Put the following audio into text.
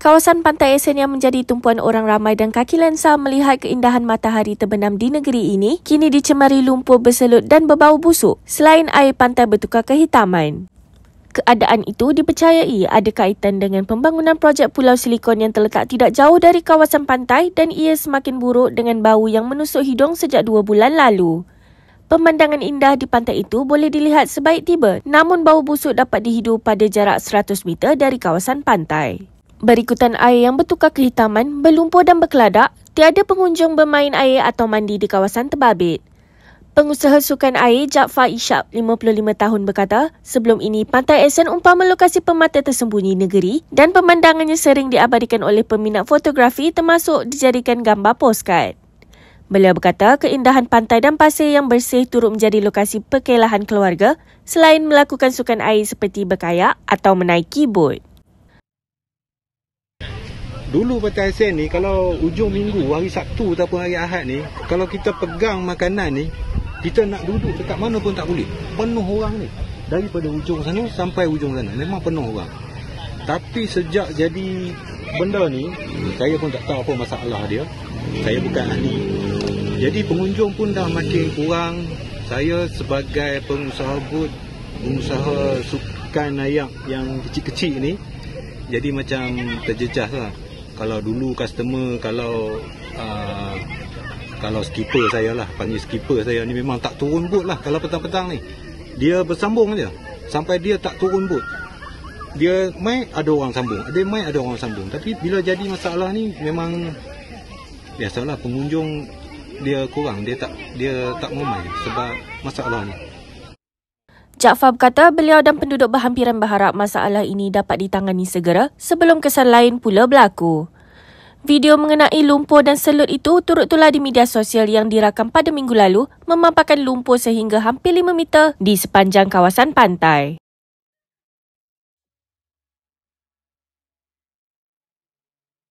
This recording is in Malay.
Kawasan Pantai Esen yang menjadi tumpuan orang ramai dan kaki lensa melihat keindahan matahari terbenam di negeri ini kini dicemari lumpur berselut dan berbau busuk selain air pantai bertukar kehitaman. Keadaan itu dipercayai ada kaitan dengan pembangunan projek Pulau Silikon yang terletak tidak jauh dari kawasan pantai dan ia semakin buruk dengan bau yang menusuk hidung sejak dua bulan lalu. Pemandangan indah di pantai itu boleh dilihat sebaik tiba namun bau busuk dapat dihidu pada jarak 100 meter dari kawasan pantai. Berikutan air yang bertukar kehitaman, berlumpur dan berkeladak, tiada pengunjung bermain air atau mandi di kawasan Tebabit. Pengusaha sukan air Jaafar Ishak, 55 tahun berkata, sebelum ini Pantai Esen umpama lokasi pemata tersembunyi negeri dan pemandangannya sering diabadikan oleh peminat fotografi termasuk dijadikan gambar postcard. Beliau berkata keindahan pantai dan pasir yang bersih turut menjadi lokasi perkelahan keluarga selain melakukan sukan air seperti berkayak atau menaiki bot. Dulu Pantai Hasin ni kalau ujung minggu hari Sabtu atau hari Ahad ni kalau kita pegang makanan ni kita nak duduk dekat mana pun tak boleh. Penuh orang ni. Daripada ujung sana sampai ujung sana memang penuh orang. Tapi sejak jadi benda ni saya pun tak tahu apa masalah dia. Saya bukan ahli. Jadi pengunjung pun dah makin kurang. Saya sebagai pengusaha but, pengusaha sukan ayam yang kecil-kecil ni jadi macam terjejas lah kalau dulu customer kalau uh, kalau skipper saya lah panggil skipper saya ni memang tak turun bot lah kalau petang-petang ni dia bersambung je sampai dia tak turun bot dia mai ada orang sambung ada mai ada orang sambung tapi bila jadi masalah ni memang biasalah pengunjung dia kurang dia tak dia tak mau mai sebab masalah ni Jaafar kata beliau dan penduduk berhampiran berharap masalah ini dapat ditangani segera sebelum kesan lain pula berlaku. Video mengenai lumpur dan selut itu turut tular di media sosial yang dirakam pada minggu lalu memampakan lumpur sehingga hampir 5 meter di sepanjang kawasan pantai.